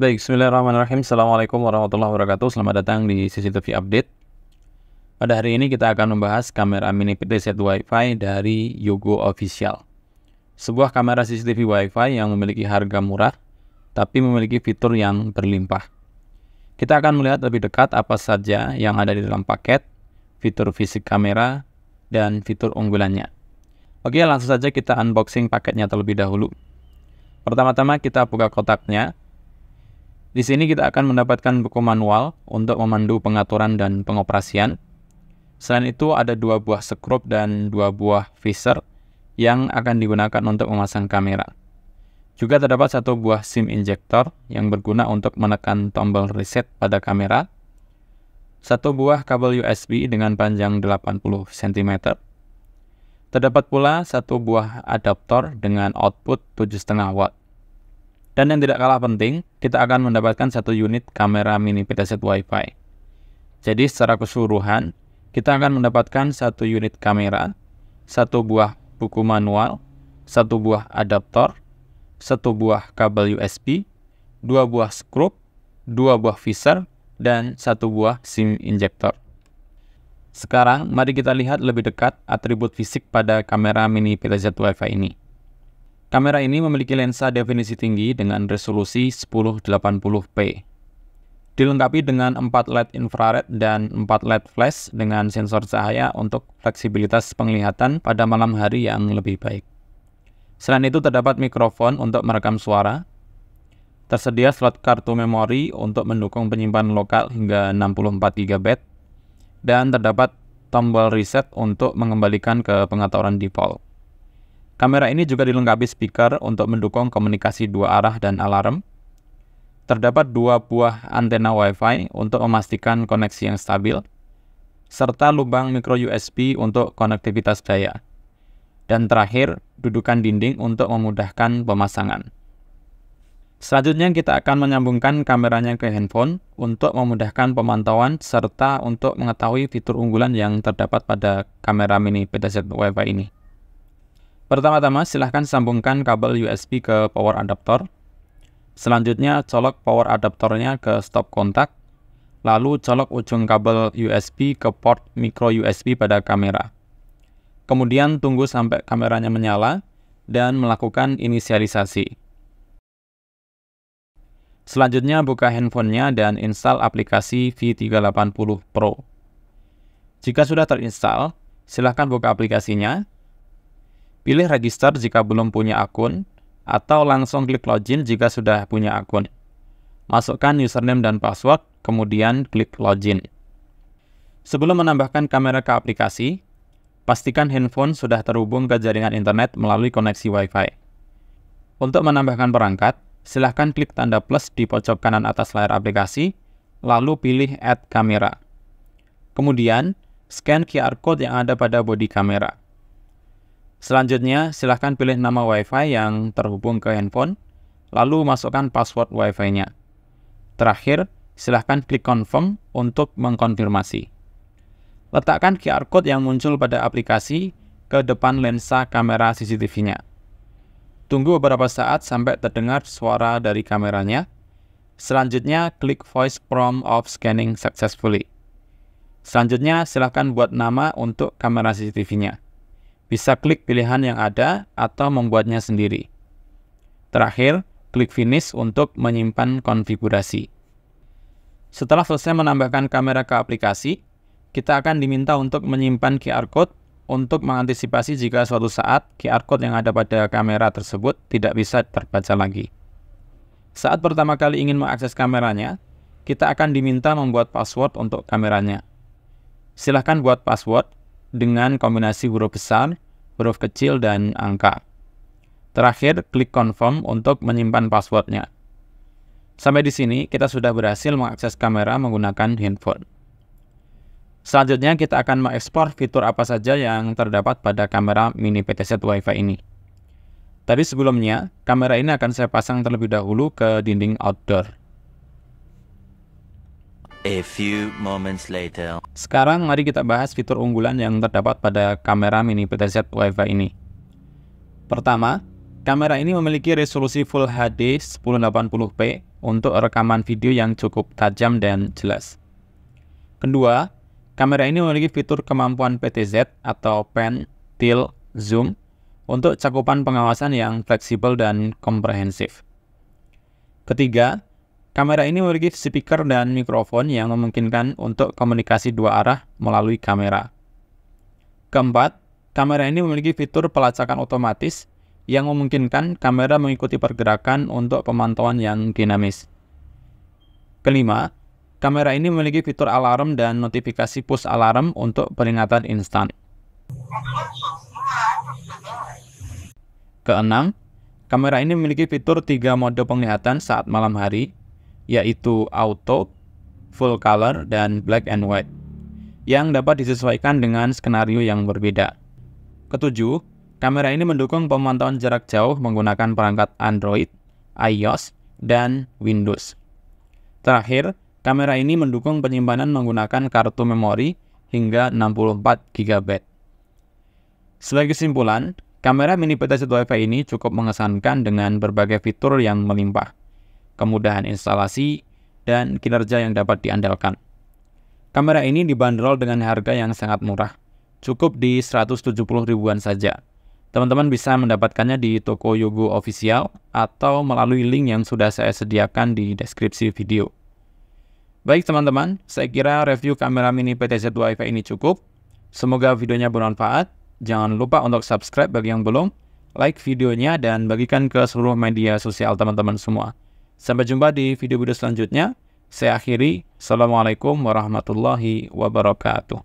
Baik, Bismillahirrahmanirrahim. Assalamualaikum warahmatullahi wabarakatuh. Selamat datang di CCTV Update. Pada hari ini kita akan membahas kamera mini PT-set WiFi dari Yogo Official. Sebuah kamera CCTV WiFi yang memiliki harga murah, tapi memiliki fitur yang berlimpah. Kita akan melihat lebih dekat apa saja yang ada di dalam paket, fitur fisik kamera, dan fitur unggulannya. Oke, langsung saja kita unboxing paketnya terlebih dahulu. Pertama-tama kita buka kotaknya, di sini kita akan mendapatkan buku manual untuk memandu pengaturan dan pengoperasian. Selain itu ada dua buah skrup dan dua buah visor yang akan digunakan untuk memasang kamera. Juga terdapat satu buah SIM injector yang berguna untuk menekan tombol reset pada kamera. Satu buah kabel USB dengan panjang 80 cm. Terdapat pula satu buah adaptor dengan output 7,5 watt. Dan yang tidak kalah penting, kita akan mendapatkan satu unit kamera mini petaset WiFi. Jadi secara keseluruhan, kita akan mendapatkan satu unit kamera, satu buah buku manual, satu buah adaptor, satu buah kabel USB, dua buah skrup, dua buah visor, dan satu buah SIM injector. Sekarang, mari kita lihat lebih dekat atribut fisik pada kamera mini PTZ WiFi ini. Kamera ini memiliki lensa definisi tinggi dengan resolusi 1080p. Dilengkapi dengan 4 LED infrared dan 4 LED flash dengan sensor cahaya untuk fleksibilitas penglihatan pada malam hari yang lebih baik. Selain itu terdapat mikrofon untuk merekam suara. Tersedia slot kartu memori untuk mendukung penyimpanan lokal hingga 64 GB dan terdapat tombol reset untuk mengembalikan ke pengaturan default. Kamera ini juga dilengkapi speaker untuk mendukung komunikasi dua arah dan alarm. Terdapat dua buah antena WiFi untuk memastikan koneksi yang stabil, serta lubang micro USB untuk konektivitas daya. Dan terakhir, dudukan dinding untuk memudahkan pemasangan. Selanjutnya kita akan menyambungkan kameranya ke handphone untuk memudahkan pemantauan serta untuk mengetahui fitur unggulan yang terdapat pada kamera mini PTZ WiFi ini. Pertama-tama silahkan sambungkan kabel USB ke power adapter. Selanjutnya colok power adaptornya ke stop kontak. Lalu colok ujung kabel USB ke port micro USB pada kamera. Kemudian tunggu sampai kameranya menyala dan melakukan inisialisasi. Selanjutnya buka handphonenya dan install aplikasi V380 Pro. Jika sudah terinstall, silahkan buka aplikasinya Pilih register jika belum punya akun, atau langsung klik login jika sudah punya akun. Masukkan username dan password, kemudian klik login. Sebelum menambahkan kamera ke aplikasi, pastikan handphone sudah terhubung ke jaringan internet melalui koneksi Wi-Fi. Untuk menambahkan perangkat, silahkan klik tanda plus di pojok kanan atas layar aplikasi, lalu pilih Add Kamera. Kemudian, scan QR Code yang ada pada bodi kamera. Selanjutnya, silahkan pilih nama WiFi yang terhubung ke handphone, lalu masukkan password WiFi-nya. Terakhir, silahkan klik confirm untuk mengkonfirmasi. Letakkan QR Code yang muncul pada aplikasi ke depan lensa kamera CCTV-nya. Tunggu beberapa saat sampai terdengar suara dari kameranya. Selanjutnya, klik voice prompt of scanning successfully. Selanjutnya, silahkan buat nama untuk kamera CCTV-nya. Bisa klik pilihan yang ada atau membuatnya sendiri. Terakhir, klik finish untuk menyimpan konfigurasi. Setelah selesai menambahkan kamera ke aplikasi, kita akan diminta untuk menyimpan QR code untuk mengantisipasi jika suatu saat QR code yang ada pada kamera tersebut tidak bisa terbaca lagi. Saat pertama kali ingin mengakses kameranya, kita akan diminta membuat password untuk kameranya. Silahkan buat password dengan kombinasi huruf besar, huruf kecil, dan angka. Terakhir, klik confirm untuk menyimpan passwordnya. Sampai di sini, kita sudah berhasil mengakses kamera menggunakan handphone. Selanjutnya, kita akan mengekspor fitur apa saja yang terdapat pada kamera mini PTZ WiFi ini. Tapi sebelumnya, kamera ini akan saya pasang terlebih dahulu ke dinding outdoor. A few moments later. Sekarang mari kita bahas fitur unggulan yang terdapat pada kamera mini PTZ Wifi ini. Pertama, kamera ini memiliki resolusi Full HD 1080p untuk rekaman video yang cukup tajam dan jelas. Kedua, kamera ini memiliki fitur kemampuan PTZ atau pan, tilt, zoom untuk cakupan pengawasan yang fleksibel dan komprehensif. Ketiga, Kamera ini memiliki speaker dan mikrofon yang memungkinkan untuk komunikasi dua arah melalui kamera. Keempat, kamera ini memiliki fitur pelacakan otomatis yang memungkinkan kamera mengikuti pergerakan untuk pemantauan yang dinamis. Kelima, kamera ini memiliki fitur alarm dan notifikasi push alarm untuk peringatan instan. Keenam, kamera ini memiliki fitur tiga mode penglihatan saat malam hari, yaitu auto, full color, dan black and white yang dapat disesuaikan dengan skenario yang berbeda. Ketujuh, kamera ini mendukung pemantauan jarak jauh menggunakan perangkat Android, iOS, dan Windows. Terakhir, kamera ini mendukung penyimpanan menggunakan kartu memori hingga 64 GB. Sebagai kesimpulan, kamera mini PT 1 ini cukup mengesankan dengan berbagai fitur yang melimpah kemudahan instalasi, dan kinerja yang dapat diandalkan. Kamera ini dibanderol dengan harga yang sangat murah, cukup di 170 ribuan saja. Teman-teman bisa mendapatkannya di toko Yogo official atau melalui link yang sudah saya sediakan di deskripsi video. Baik teman-teman, saya kira review kamera mini PTZ 2 iv ini cukup. Semoga videonya bermanfaat. Jangan lupa untuk subscribe bagi yang belum, like videonya, dan bagikan ke seluruh media sosial teman-teman semua. Sampai jumpa di video-video selanjutnya. Saya akhiri. Assalamualaikum warahmatullahi wabarakatuh.